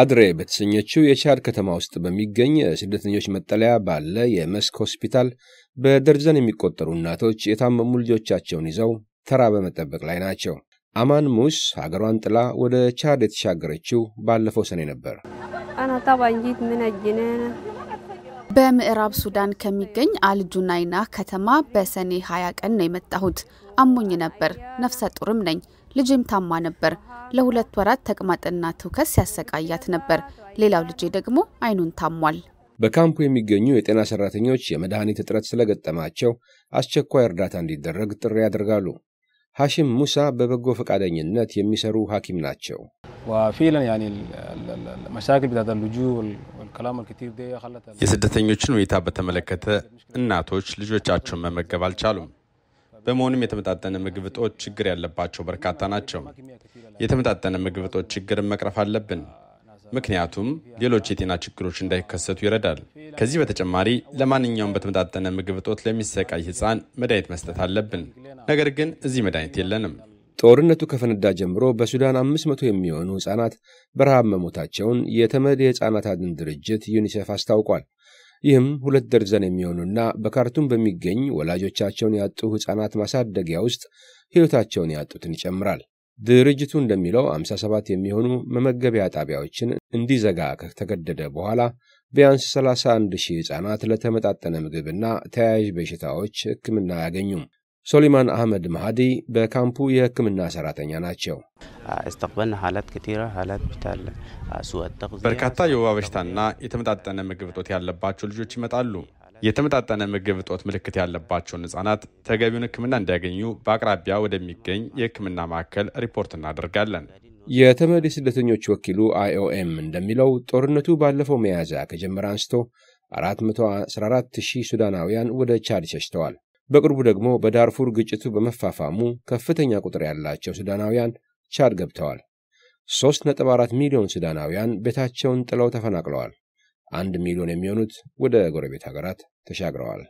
አድሬ በተሰኘችው የቻድ ከተማ ውስጥ በሚገኝ ስደተኞች መጠለያ ባለ የመስክ ሆስፒታል በደርዘን የሚቆጠሩ እናቶች የታመሙ ልጆቻቸውን ይዘው ተራ በመጠበቅ ላይ ናቸው። አማን ሙስ ሀገሯን ጥላ ወደ ቻድ የተሻገረችው ባለፈው ሰኔ ነበር። በምዕራብ ሱዳን ከሚገኝ አልጁናይና ከተማ በሰኔ 20 ቀን ነው የመጣሁት። አሞኝ ነበር፣ ነፍሰ ጡርም ነኝ። ልጅም ታማ ነበር። ለሁለት ወራት ተቅማጥና ትውከት ሲያሰቃያት ነበር። ሌላው ልጄ ደግሞ አይኑን ታሟል። በካምፑ የሚገኙ የጤና ሰራተኞች የመድኃኒት እጥረት ስለገጠማቸው አስቸኳይ እርዳታ እንዲደረግ ጥሪ ያደርጋሉ። ሐሽም ሙሳ በበጎ ፈቃደኝነት የሚሰሩ ሐኪም ናቸው። የስደተኞችን ሁኔታ በተመለከተ እናቶች ልጆቻቸውን መመገብ አልቻሉም። በመሆኑም የተመጣጠነ ምግብ እጦት ችግር ያለባቸው በርካታ ናቸው። የተመጣጠነ ምግብ እጦት ችግርን መቅረፍ አለብን፣ ምክንያቱም ሌሎች የጤና ችግሮች እንዳይከሰቱ ይረዳል። ከዚህ በተጨማሪ ለማንኛውም በተመጣጠነ ምግብ እጦት ለሚሰቃይ ሕፃን መድኃኒት መስጠት አለብን። ነገር ግን እዚህ መድኃኒት የለንም። ጦርነቱ ከፈነዳ ጀምሮ በሱዳን 500 የሚሆኑ ሕፃናት በረሃብ መሞታቸውን የተመድ የሕፃናት አድን ድርጅት ዩኒሴፍ አስታውቋል። ይህም ሁለት ደርዘን የሚሆኑና በካርቱም በሚገኝ ወላጆቻቸውን ያጡ ሕፃናት ማሳደጊያ ውስጥ ሕይወታቸውን ያጡትን ይጨምራል። ድርጅቱ እንደሚለው 57 የሚሆኑ መመገቢያ ጣቢያዎችን እንዲዘጋ ከተገደደ በኋላ ቢያንስ 31 ሺህ ሕፃናት ለተመጣጠነ ምግብና ተያያዥ በሽታዎች ሕክምና አያገኙም። ሶሊማን አህመድ መሃዲ በካምፑ የህክምና ሰራተኛ ናቸው። በርካታ የወባ በሽታና የተመጣጠነ ምግብ እጦት ያለባቸው ልጆች ይመጣሉ። የተመጣጠነ ምግብ እጦት ምልክት ያለባቸውን ህጻናት ተገቢውን ህክምና እንዲያገኙ በአቅራቢያ ወደሚገኝ የህክምና ማዕከል ሪፖርት እናደርጋለን። የተመድ ስደተኞች ወኪሉ አይኦኤም እንደሚለው ጦርነቱ ባለፈው መያዛ ከጀመረ አንስቶ 414 ሺህ ሱዳናውያን ወደ ቻድ ሸሽተዋል። በቅርቡ ደግሞ በዳርፉር ግጭቱ በመፋፋሙ ከፍተኛ ቁጥር ያላቸው ሱዳናውያን ቻድ ገብተዋል። 3.4 ሚሊዮን ሱዳናውያን ቤታቸውን ጥለው ተፈናቅለዋል። አንድ ሚሊዮን የሚሆኑት ወደ ጎረቤት ሀገራት ተሻግረዋል።